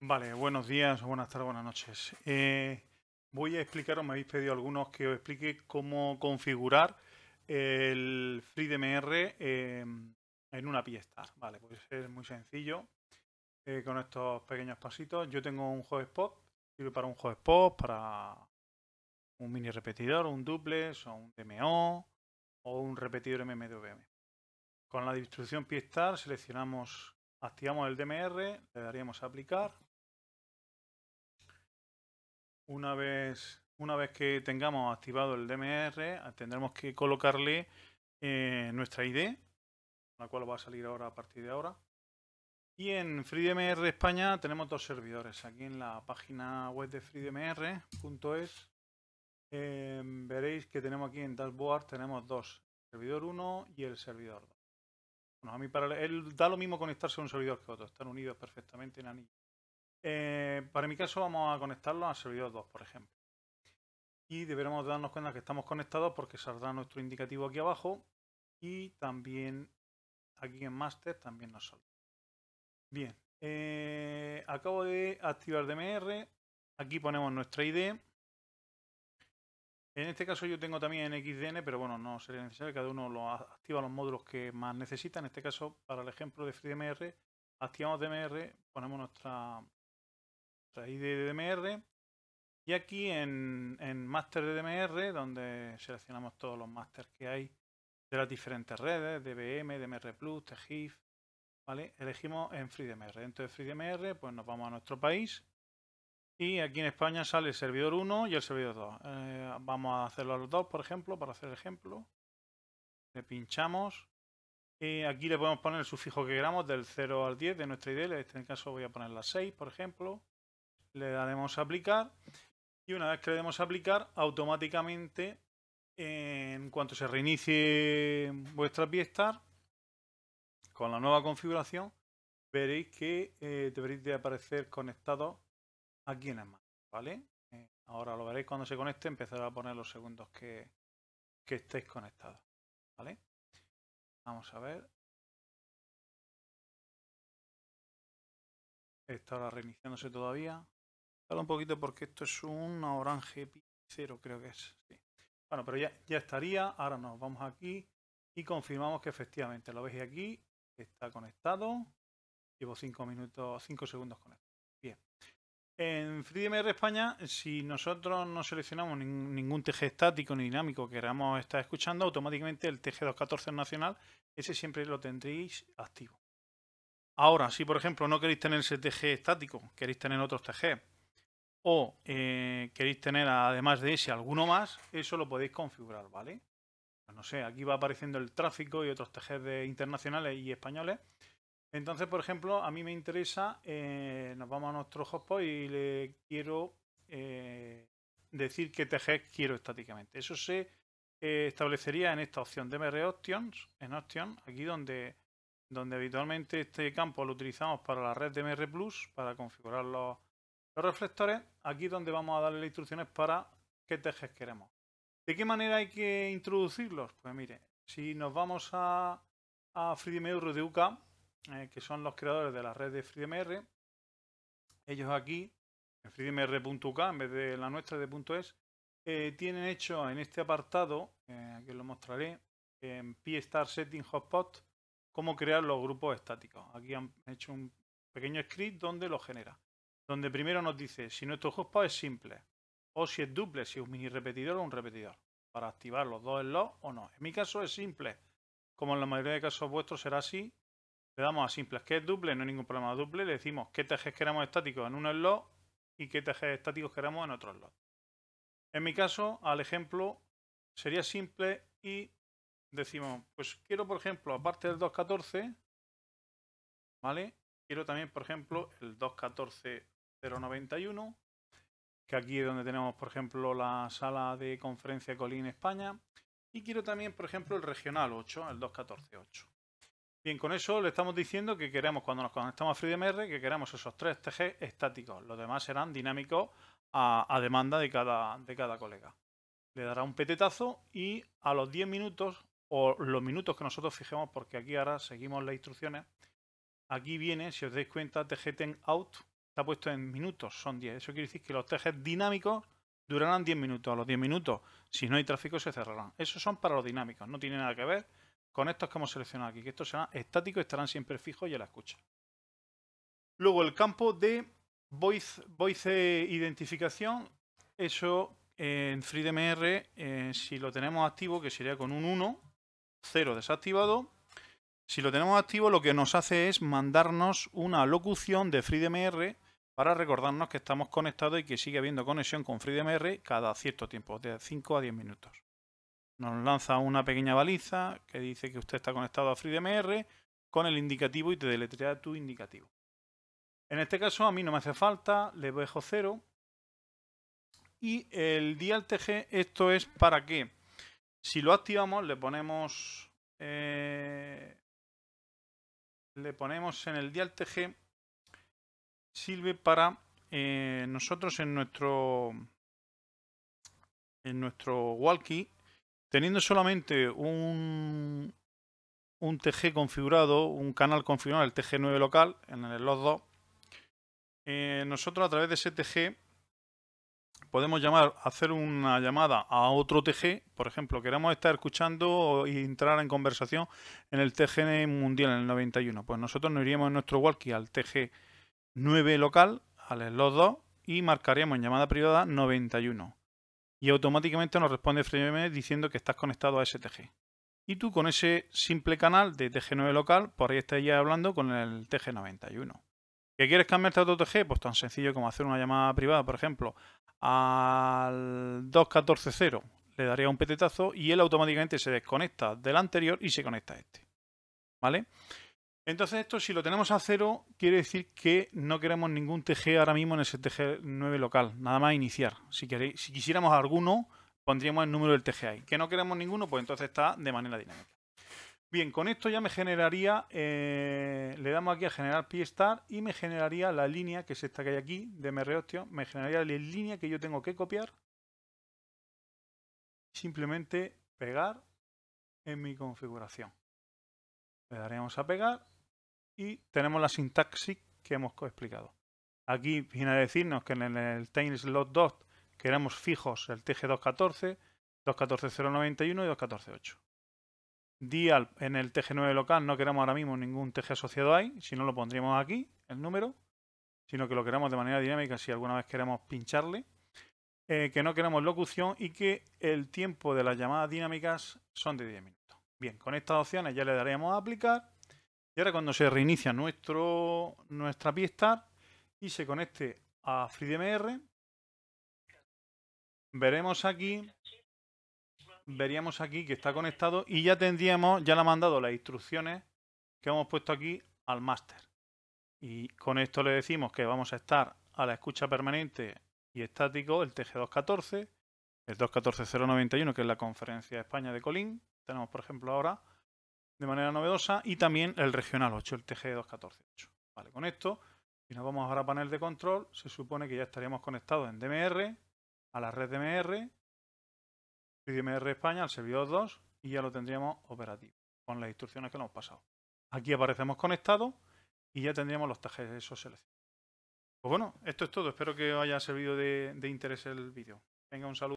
Vale, buenos días, buenas tardes, buenas noches. Eh, voy a explicaros, me habéis pedido algunos que os explique cómo configurar el FreeDMR eh, en una piestar. Vale, pues es muy sencillo eh, con estos pequeños pasitos. Yo tengo un spot sirve para un spot para un mini repetidor, un duplex o un DMO o un repetidor MMDVM. Con la distribución piestar seleccionamos, activamos el DMR, le daríamos a aplicar una vez, una vez que tengamos activado el DMR, ah, tendremos que colocarle eh, nuestra ID, la cual va a salir ahora a partir de ahora. Y en FreeDMR España tenemos dos servidores. Aquí en la página web de freedmr.es em, veréis que tenemos aquí en Dashboard tenemos dos, servidor 1 y el servidor 2. Bueno, a mí para él da lo mismo conectarse a un servidor que otro, están unidos perfectamente en anillo. Eh, para mi caso vamos a conectarlo al servidor 2, por ejemplo. Y deberemos darnos cuenta que estamos conectados porque saldrá nuestro indicativo aquí abajo y también aquí en Master también nos saldrá. Bien, eh, acabo de activar DMR. Aquí ponemos nuestra ID. En este caso yo tengo también en XDN, pero bueno, no sería necesario. Cada uno lo activa los módulos que más necesita. En este caso, para el ejemplo de FreeDMR, activamos DMR, ponemos nuestra ahí de DMR. Y aquí en, en Master de DMR, donde seleccionamos todos los masters que hay de las diferentes redes, DBM, DMR Plus, TGIF, ¿vale? Elegimos en FreeDMR. Dentro de FreeDMR, pues nos vamos a nuestro país. Y aquí en España sale el servidor 1 y el servidor 2. Eh, vamos a hacerlo a los dos, por ejemplo, para hacer ejemplo. Le pinchamos. y aquí le podemos poner el sufijo que queramos del 0 al 10 de nuestra ID. En este caso voy a poner la 6, por ejemplo le daremos a aplicar y una vez que le demos a aplicar, automáticamente en cuanto se reinicie vuestra Biestar con la nueva configuración, veréis que eh, deberéis de aparecer conectado aquí en el ¿vale? Eh, ahora lo veréis cuando se conecte, empezará a poner los segundos que, que estéis conectados, ¿vale? Vamos a ver. Está ahora reiniciándose todavía un poquito porque esto es un Orange 0, creo que es. Bueno, pero ya, ya estaría. Ahora nos vamos aquí y confirmamos que efectivamente lo veis aquí. Está conectado. Llevo 5 minutos, 5 segundos conectado. Bien. En FreeDMR España, si nosotros no seleccionamos ningún TG estático ni dinámico que queramos estar escuchando, automáticamente el TG214 nacional, ese siempre lo tendréis activo. Ahora, si por ejemplo no queréis tener ese TG estático, queréis tener otros TG, o eh, queréis tener además de ese alguno más, eso lo podéis configurar, ¿vale? Pues no sé, aquí va apareciendo el tráfico y otros tejes internacionales y españoles. Entonces, por ejemplo, a mí me interesa, eh, nos vamos a nuestro hotspot y le quiero eh, decir qué tejes quiero estáticamente. Eso se establecería en esta opción DMR Options, en Options, aquí donde, donde habitualmente este campo lo utilizamos para la red DMR Plus, para configurar los reflectores, aquí donde vamos a darle las instrucciones para qué tejes queremos. ¿De qué manera hay que introducirlos? Pues mire, si nos vamos a, a eh, que son los creadores de la red de FreeDMR, ellos aquí, en freedmr.uk, en vez de la nuestra de .es, eh, tienen hecho en este apartado, eh, que lo mostraré, en Pi-Star Setting Hotspot, cómo crear los grupos estáticos. Aquí han hecho un pequeño script donde lo genera donde primero nos dice si nuestro hotspot es simple, o si es duple, si es un mini repetidor o un repetidor, para activar los dos en los o no. En mi caso es simple, como en la mayoría de casos vuestros será así. Le damos a simples que es duple, no hay ningún problema de duple, le decimos qué tejes queremos estáticos en un en y qué tejes estáticos queremos en otro los. En mi caso, al ejemplo, sería simple y decimos, pues quiero, por ejemplo, aparte del 2.14, ¿vale? Quiero también, por ejemplo, el 2.14 091, que aquí es donde tenemos, por ejemplo, la sala de conferencia Colín España. Y quiero también, por ejemplo, el regional 8, el 2148. Bien, con eso le estamos diciendo que queremos, cuando nos conectamos a FreeDMR, que queremos esos tres TG estáticos. Los demás serán dinámicos a, demanda de cada, de cada colega. Le dará un petetazo y a los 10 minutos, o los minutos que nosotros fijemos, porque aquí ahora seguimos las instrucciones, aquí viene, si os dais cuenta, Ten out está puesto en minutos, son 10. Eso quiere decir que los tejes dinámicos durarán 10 minutos. A los 10 minutos, si no hay tráfico, se cerrarán. Esos son para los dinámicos, no tiene nada que ver con estos que hemos seleccionado aquí, que estos serán estáticos, estarán siempre fijos y a la escucha. Luego el campo de voice, voice identificación, eso eh, en FreeDMR, eh, si lo tenemos activo, que sería con un 1, 0 desactivado, si lo tenemos activo, lo que nos hace es mandarnos una locución de FreeDMR para recordarnos que estamos conectados y que sigue habiendo conexión con FreeDMR cada cierto tiempo, de 5 a 10 minutos. Nos lanza una pequeña baliza que dice que usted está conectado a FreeDMR con el indicativo y te deletrea tu indicativo. En este caso a mí no me hace falta, le dejo 0. Y el dial TG, esto es para que si lo activamos le ponemos eh, le ponemos en el dial TG sirve para eh, nosotros en nuestro en nuestro walkie teniendo solamente un un TG configurado, un canal configurado, el TG9 local, en el los dos eh, nosotros a través de ese TG podemos llamar, hacer una llamada a otro TG, por ejemplo, queremos estar escuchando y entrar en conversación en el TG mundial, en el 91. Pues nosotros nos iríamos en nuestro walkie al TG 9 local al los dos y marcaríamos en llamada privada 91. Y automáticamente nos responde FreeMM diciendo que estás conectado a STG. Y tú con ese simple canal de TG9 local, por ahí estás ya hablando con el TG91. ¿Que quieres cambiar este a otro TG? Pues tan sencillo como hacer una llamada privada, por ejemplo, al 2.14.0 le daría un petetazo y él automáticamente se desconecta del anterior y se conecta a este. ¿Vale? Entonces esto si lo tenemos a cero quiere decir que no queremos ningún TG ahora mismo en ese TG9 local, nada más iniciar. Si, quisiéramos alguno pondríamos el número del TG ahí. Que no queremos ninguno pues entonces está de manera dinámica. Bien, con esto ya me generaría, eh, le damos aquí a generar PSTAR y me generaría la línea, que es esta que hay aquí, de MROstio, me generaría la línea que yo tengo que copiar. Simplemente pegar en mi configuración. Le daríamos a pegar y tenemos la sintaxis que hemos explicado. Aquí viene a decirnos que en el time slot queremos fijos el TG214, 214091 y 2148. Dial en el TG9 local no queremos ahora mismo ningún TG asociado ahí, si no lo pondríamos aquí, el número, sino que lo queremos de manera dinámica si alguna vez queremos pincharle. Eh, que no queremos locución y que el tiempo de las llamadas dinámicas son de 10 minutos. Bien, con estas opciones ya le daremos a aplicar y ahora cuando se reinicia nuestro, nuestra pieza y se conecte a FreeDMR, veremos aquí, veríamos aquí que está conectado y ya tendríamos, ya le ha mandado las instrucciones que hemos puesto aquí al máster. Y con esto le decimos que vamos a estar a la escucha permanente y estático el TG214, el 214091 que es la conferencia de España de Colín. Tenemos por ejemplo ahora de manera novedosa y también el regional 8, el TG2148. Vale, con esto, si nos vamos ahora a panel de control, se supone que ya estaríamos conectados en DMR, a la red DMR, DMR España, al servidor 2, y ya lo tendríamos operativo, con las instrucciones que nos hemos pasado. Aquí aparecemos conectados y ya tendríamos los de esos seleccionados. Pues bueno, esto es todo. Espero que os haya servido de, de interés el vídeo. Venga, un saludo.